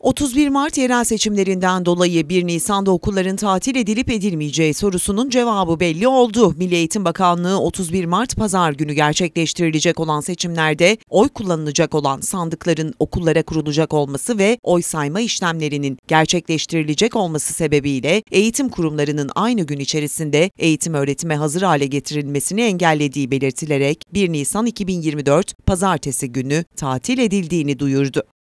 31 Mart yerel seçimlerinden dolayı 1 Nisan'da okulların tatil edilip edilmeyeceği sorusunun cevabı belli oldu. Milli Eğitim Bakanlığı 31 Mart pazar günü gerçekleştirilecek olan seçimlerde oy kullanılacak olan sandıkların okullara kurulacak olması ve oy sayma işlemlerinin gerçekleştirilecek olması sebebiyle eğitim kurumlarının aynı gün içerisinde eğitim öğretime hazır hale getirilmesini engellediği belirtilerek 1 Nisan 2024 pazartesi günü tatil edildiğini duyurdu.